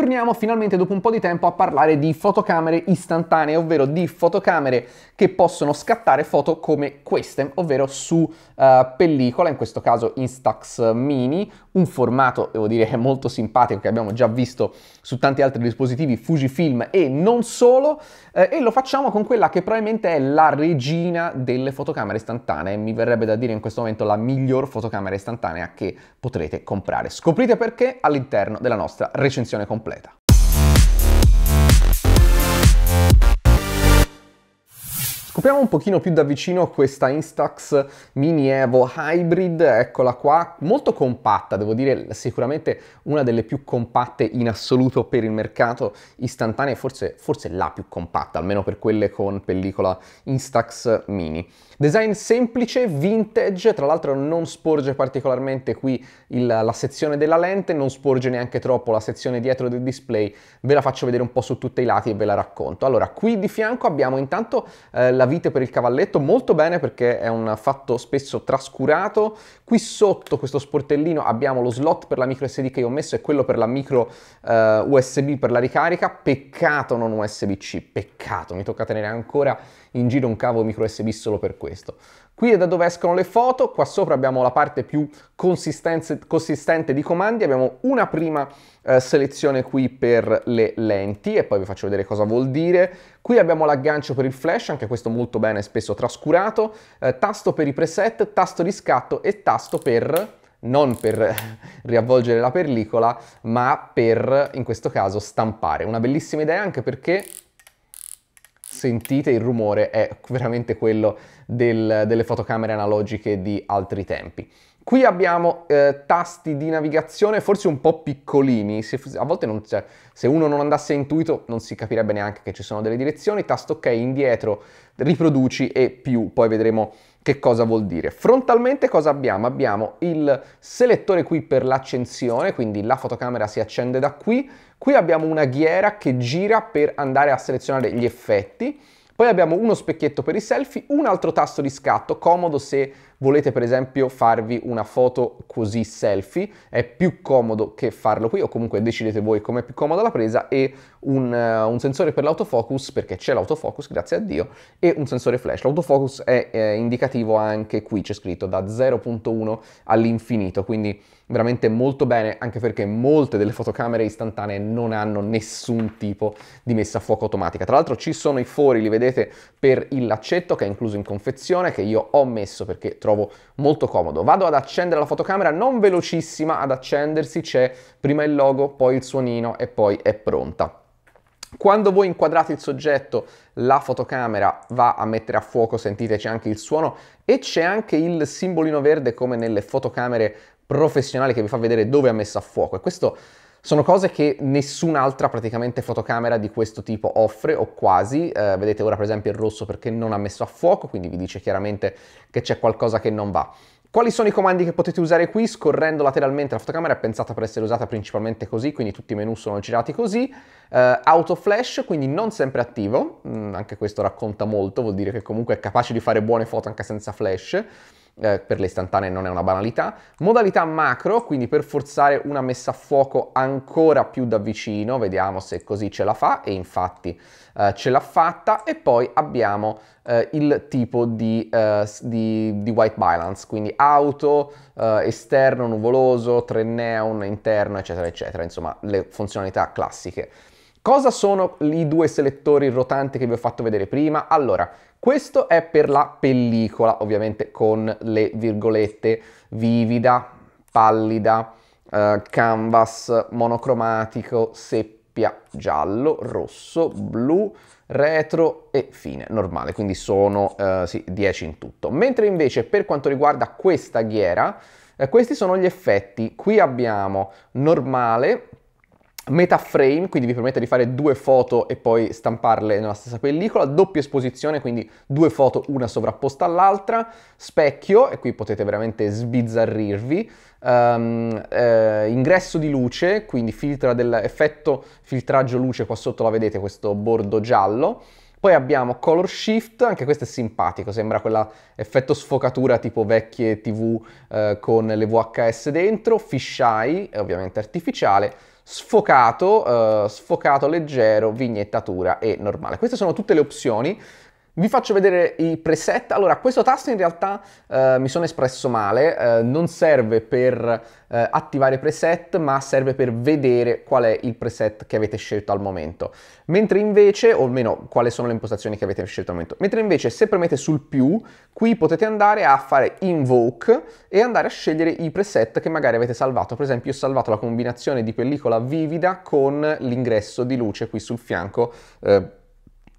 torniamo finalmente dopo un po' di tempo a parlare di fotocamere istantanee, ovvero di fotocamere che possono scattare foto come queste, ovvero su uh, pellicola, in questo caso Instax Mini, un formato, devo dire, molto simpatico che abbiamo già visto su tanti altri dispositivi Fujifilm e non solo, eh, e lo facciamo con quella che probabilmente è la regina delle fotocamere istantanee, mi verrebbe da dire in questo momento la miglior fotocamera istantanea che potrete comprare. Scoprite perché all'interno della nostra recensione completa. completa. Scopriamo un pochino più da vicino questa Instax Mini Evo Hybrid, eccola qua, molto compatta, devo dire sicuramente una delle più compatte in assoluto per il mercato istantaneo, forse, forse la più compatta, almeno per quelle con pellicola Instax Mini. Design semplice, vintage, tra l'altro non sporge particolarmente qui il, la sezione della lente, non sporge neanche troppo la sezione dietro del display, ve la faccio vedere un po' su tutti i lati e ve la racconto. Allora, qui di fianco abbiamo intanto eh, la la vite per il cavalletto molto bene perché è un fatto spesso trascurato. Qui sotto questo sportellino abbiamo lo slot per la micro SD che io ho messo e quello per la micro eh, USB per la ricarica. Peccato non USB-C, peccato, mi tocca tenere ancora in giro un cavo micro USB solo per questo. Qui è da dove escono le foto, qua sopra abbiamo la parte più consistente di comandi, abbiamo una prima eh, selezione qui per le lenti e poi vi faccio vedere cosa vuol dire. Qui abbiamo l'aggancio per il flash, anche questo molto bene, spesso trascurato, eh, tasto per i preset, tasto di scatto e tasto per non per riavvolgere la pellicola, ma per, in questo caso, stampare. Una bellissima idea anche perché sentite il rumore è veramente quello del, delle fotocamere analogiche di altri tempi. Qui abbiamo eh, tasti di navigazione forse un po' piccolini, se, a volte non, cioè, se uno non andasse intuito non si capirebbe neanche che ci sono delle direzioni, tasto ok indietro, riproduci e più, poi vedremo che cosa vuol dire? Frontalmente cosa abbiamo? Abbiamo il selettore qui per l'accensione, quindi la fotocamera si accende da qui. Qui abbiamo una ghiera che gira per andare a selezionare gli effetti. Poi abbiamo uno specchietto per i selfie, un altro tasto di scatto, comodo se volete per esempio farvi una foto così selfie, è più comodo che farlo qui o comunque decidete voi come è più comoda la presa e un, uh, un sensore per l'autofocus, perché c'è l'autofocus, grazie a Dio, e un sensore flash. L'autofocus è eh, indicativo anche qui, c'è scritto da 0.1 all'infinito, quindi veramente molto bene, anche perché molte delle fotocamere istantanee non hanno nessun tipo di messa a fuoco automatica. Tra l'altro ci sono i fori, li vedete, per il laccetto che è incluso in confezione, che io ho messo perché trovo molto comodo. Vado ad accendere la fotocamera, non velocissima ad accendersi, c'è prima il logo, poi il suonino e poi è pronta. Quando voi inquadrate il soggetto, la fotocamera va a mettere a fuoco, sentite c'è anche il suono e c'è anche il simbolino verde come nelle fotocamere professionali che vi fa vedere dove ha messo a fuoco e questo sono cose che nessun'altra praticamente fotocamera di questo tipo offre o quasi, eh, vedete ora per esempio il rosso perché non ha messo a fuoco, quindi vi dice chiaramente che c'è qualcosa che non va. Quali sono i comandi che potete usare qui? Scorrendo lateralmente la fotocamera è pensata per essere usata principalmente così, quindi tutti i menu sono girati così. Uh, auto flash, quindi non sempre attivo, mm, anche questo racconta molto, vuol dire che comunque è capace di fare buone foto anche senza flash eh, per le istantanee non è una banalità. Modalità macro, quindi per forzare una messa a fuoco ancora più da vicino, vediamo se così ce la fa e infatti eh, ce l'ha fatta. E poi abbiamo eh, il tipo di, eh, di, di, white balance, quindi auto, eh, esterno, nuvoloso, 3 neon, interno, eccetera, eccetera, insomma le funzionalità classiche. Cosa sono i due selettori rotanti che vi ho fatto vedere prima? Allora, questo è per la pellicola, ovviamente con le virgolette vivida, pallida, eh, canvas, monocromatico, seppia, giallo, rosso, blu, retro e fine, normale, quindi sono eh, sì, 10 in tutto. Mentre invece per quanto riguarda questa ghiera, eh, questi sono gli effetti. Qui abbiamo normale, metaframe, quindi vi permette di fare due foto e poi stamparle nella stessa pellicola, doppia esposizione, quindi due foto una sovrapposta all'altra, specchio, e qui potete veramente sbizzarrirvi, um, eh, ingresso di luce, quindi filtra dell'effetto filtraggio luce, qua sotto la vedete questo bordo giallo, poi abbiamo color shift, anche questo è simpatico, sembra quell'effetto sfocatura tipo vecchie tv eh, con le VHS dentro, fisheye, ovviamente artificiale, sfocato, eh, sfocato leggero, vignettatura e normale. Queste sono tutte le opzioni vi faccio vedere i preset. Allora, questo tasto in realtà eh, mi sono espresso male, eh, non serve per eh, attivare preset, ma serve per vedere qual è il preset che avete scelto al momento. Mentre invece, o almeno quali sono le impostazioni che avete scelto al momento. Mentre invece se premete sul più, qui potete andare a fare invoke e andare a scegliere i preset che magari avete salvato. Per esempio, io ho salvato la combinazione di pellicola vivida con l'ingresso di luce qui sul fianco eh,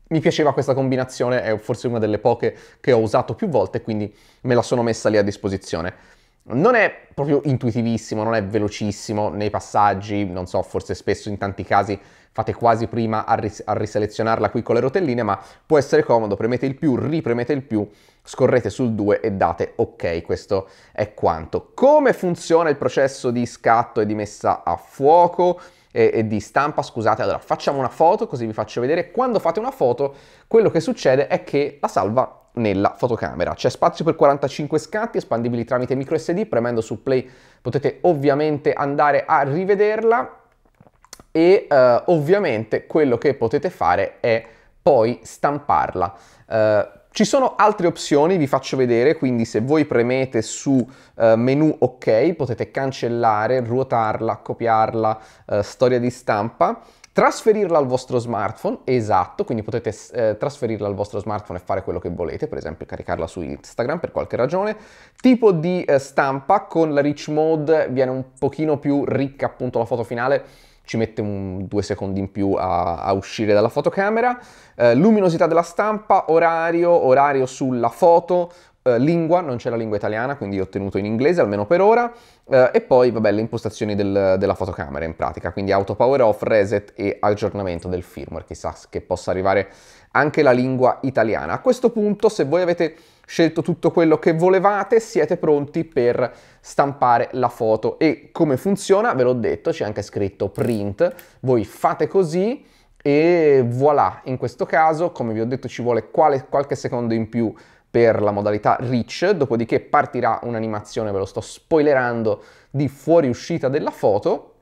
mi piaceva questa combinazione, è forse una delle poche che ho usato più volte, quindi me la sono messa lì a disposizione. Non è proprio intuitivissimo, non è velocissimo nei passaggi, non so, forse spesso in tanti casi fate quasi prima a, ris- a riselezionarla qui con le rotelline, ma può essere comodo, premete il più, ripremete il più, scorrete sul 2 e date ok, questo è quanto. Come funziona il processo di scatto e di messa a fuoco? e, e di stampa, scusate, allora facciamo una foto così vi faccio vedere. Quando fate una foto quello che succede è che la salva nella fotocamera. C'è spazio per 45 scatti, espandibili tramite micro SD, premendo su play potete ovviamente andare a rivederla e eh, ovviamente quello che potete fare è poi stamparla. Eh, ci sono altre opzioni, vi faccio vedere, quindi se voi premete su eh, menu ok potete cancellare, ruotarla, copiarla, eh, storia di stampa, trasferirla al vostro smartphone, esatto, quindi potete eh, trasferirla al vostro smartphone e fare quello che volete, per esempio caricarla su Instagram per qualche ragione, tipo di eh, stampa, con la rich mode viene un pochino più ricca appunto la foto finale, ci mette un, due secondi in più a, a uscire dalla fotocamera. Eh, luminosità della stampa, orario, orario sulla foto, eh, lingua, non c'è la lingua italiana, quindi ho ottenuto in inglese almeno per ora, eh, e poi vabbè le impostazioni del, della fotocamera in pratica, quindi auto power off, reset e aggiornamento del firmware, chissà che possa arrivare anche la lingua italiana. A questo punto se voi avete scelto tutto quello che volevate, siete pronti per stampare la foto. E come funziona? Ve l'ho detto, c'è anche scritto print. Voi fate così e voilà, in questo caso, come vi ho detto, ci vuole quale, qualche secondo in più per la modalità reach, dopodiché partirà un'animazione, ve lo sto spoilerando, di fuoriuscita della foto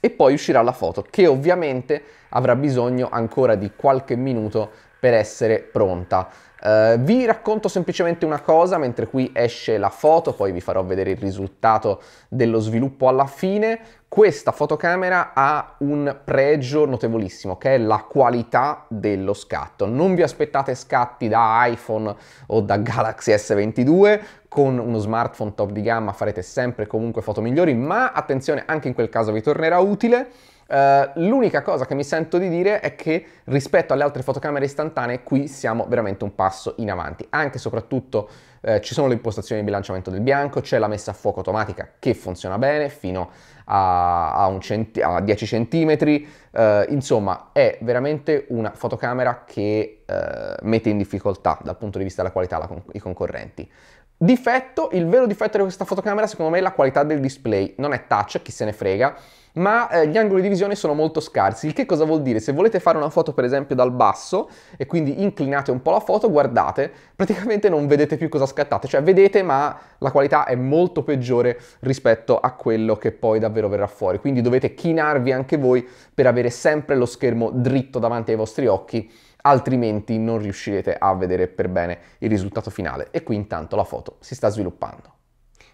e poi uscirà la foto che ovviamente avrà bisogno ancora di qualche minuto per essere pronta. Uh, vi racconto semplicemente una cosa, mentre qui esce la foto, poi vi farò vedere il risultato dello sviluppo alla fine. Questa fotocamera ha un pregio notevolissimo, che è la qualità dello scatto. Non vi aspettate scatti da iPhone o da Galaxy S22, con uno smartphone top di gamma farete sempre comunque foto migliori, ma attenzione, anche in quel caso vi tornerà utile eh, l'unica cosa che mi sento di dire è che rispetto alle altre fotocamere istantanee qui siamo veramente un passo in avanti, anche e soprattutto eh, ci sono le impostazioni di bilanciamento del bianco, c'è la messa a fuoco automatica che funziona bene fino a, a, centi- a 10 cm, eh, insomma è veramente una fotocamera che eh, mette in difficoltà dal punto di vista della qualità la con- i concorrenti. Difetto, il vero difetto di questa fotocamera secondo me è la qualità del display, non è touch, chi se ne frega, ma eh, gli angoli di visione sono molto scarsi. Il che cosa vuol dire? Se volete fare una foto per esempio dal basso e quindi inclinate un po' la foto, guardate, praticamente non vedete più cosa scattate, cioè vedete ma la qualità è molto peggiore rispetto a quello che poi davvero verrà fuori. Quindi dovete chinarvi anche voi per avere sempre lo schermo dritto davanti ai vostri occhi altrimenti non riuscirete a vedere per bene il risultato finale e qui intanto la foto si sta sviluppando.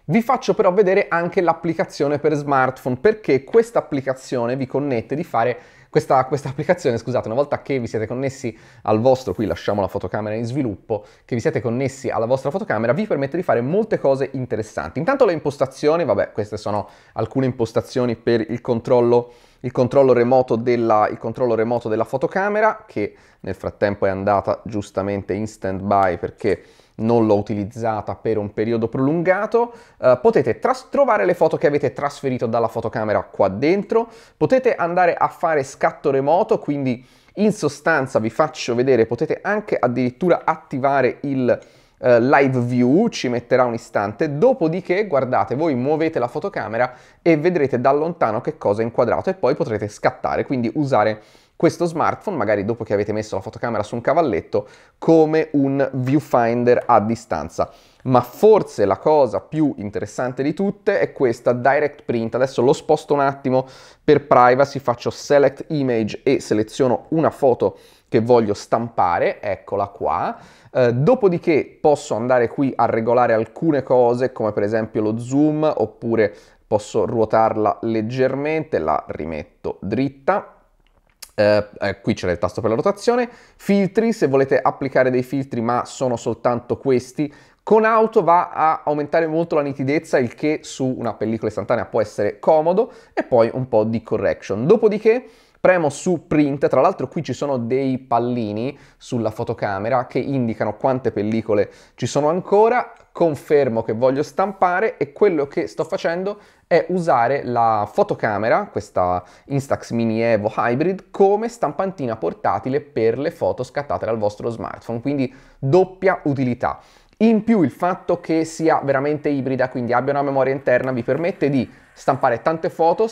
Vi faccio però vedere anche l'applicazione per smartphone perché questa applicazione vi connette di fare questa, questa, applicazione, scusate, una volta che vi siete connessi al vostro, qui lasciamo la fotocamera in sviluppo, che vi siete connessi alla vostra fotocamera, vi permette di fare molte cose interessanti. Intanto le impostazioni, vabbè, queste sono alcune impostazioni per il controllo il controllo remoto della, controllo remoto della fotocamera che nel frattempo è andata giustamente in stand by perché non l'ho utilizzata per un periodo prolungato, eh, potete trovare le foto che avete trasferito dalla fotocamera qua dentro, potete andare a fare scatto remoto, quindi in sostanza vi faccio vedere, potete anche addirittura attivare il eh, live view, ci metterà un istante, dopodiché guardate, voi muovete la fotocamera e vedrete da lontano che cosa è inquadrato e poi potrete scattare, quindi usare questo smartphone, magari dopo che avete messo la fotocamera su un cavalletto, come un viewfinder a distanza. Ma forse la cosa più interessante di tutte è questa direct print. Adesso lo sposto un attimo per privacy, faccio select image e seleziono una foto che voglio stampare, eccola qua, eh, dopodiché posso andare qui a regolare alcune cose come per esempio lo zoom oppure posso ruotarla leggermente, la rimetto dritta, eh, eh, qui c'è il tasto per la rotazione, filtri se volete applicare dei filtri ma sono soltanto questi, con auto va a aumentare molto la nitidezza, il che su una pellicola istantanea può essere comodo, e poi un po' di correction. Dopodiché premo su print, tra l'altro qui ci sono dei pallini sulla fotocamera che indicano quante pellicole ci sono ancora, confermo che voglio stampare e quello che sto facendo è usare la fotocamera, questa Instax Mini Evo Hybrid, come stampantina portatile per le foto scattate dal vostro smartphone, quindi doppia utilità. In più il fatto che sia veramente ibrida, quindi abbia una memoria interna, vi permette di stampare tante foto,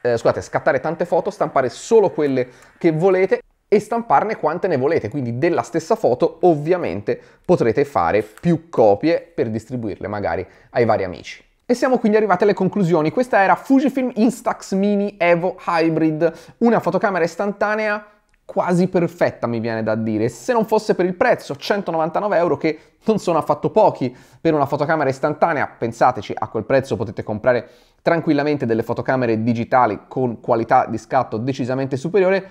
eh, scusate, scattare tante foto, stampare solo quelle che volete e stamparne quante ne volete, quindi della stessa foto ovviamente potrete fare più copie per distribuirle magari ai vari amici. E siamo quindi arrivati alle conclusioni, questa era Fujifilm Instax Mini Evo Hybrid, una fotocamera istantanea quasi perfetta mi viene da dire, se non fosse per il prezzo, 199 euro che non sono affatto pochi per una fotocamera istantanea, pensateci, a quel prezzo potete comprare tranquillamente delle fotocamere digitali con qualità di scatto decisamente superiore,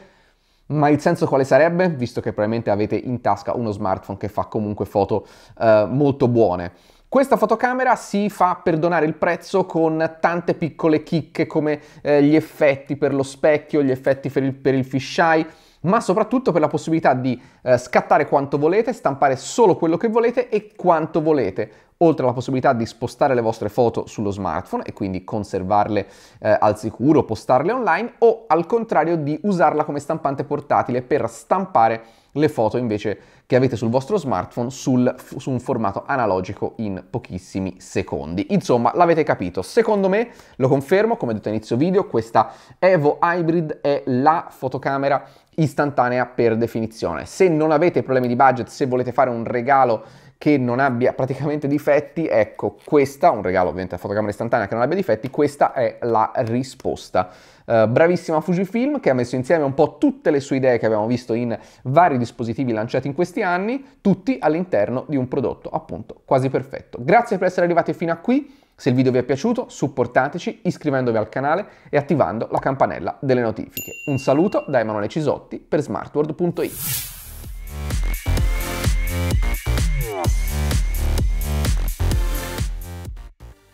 ma il senso quale sarebbe? Visto che probabilmente avete in tasca uno smartphone che fa comunque foto eh, molto buone. Questa fotocamera si fa perdonare il prezzo con tante piccole chicche come eh, gli effetti per lo specchio, gli effetti per il, per il fisheye, ma soprattutto per la possibilità di eh, scattare quanto volete, stampare solo quello che volete e quanto volete, oltre alla possibilità di spostare le vostre foto sullo smartphone e quindi conservarle eh, al sicuro, postarle online o al contrario di usarla come stampante portatile per stampare le foto invece che avete sul vostro smartphone sul, su un formato analogico in pochissimi secondi. Insomma, l'avete capito. Secondo me, lo confermo, come detto all'inizio video, questa Evo Hybrid è la fotocamera istantanea per definizione. Se non avete problemi di budget, se volete fare un regalo che non abbia praticamente difetti, ecco questa, un regalo ovviamente a fotocamera istantanea che non abbia difetti, questa è la risposta. Eh, bravissima Fujifilm che ha messo insieme un po' tutte le sue idee che abbiamo visto in vari dispositivi lanciati in questi anni, tutti all'interno di un prodotto appunto quasi perfetto. Grazie per essere arrivati fino a qui. Se il video vi è piaciuto, supportateci iscrivendovi al canale e attivando la campanella delle notifiche. Un saluto da Emanuele Cisotti per smartworld.it.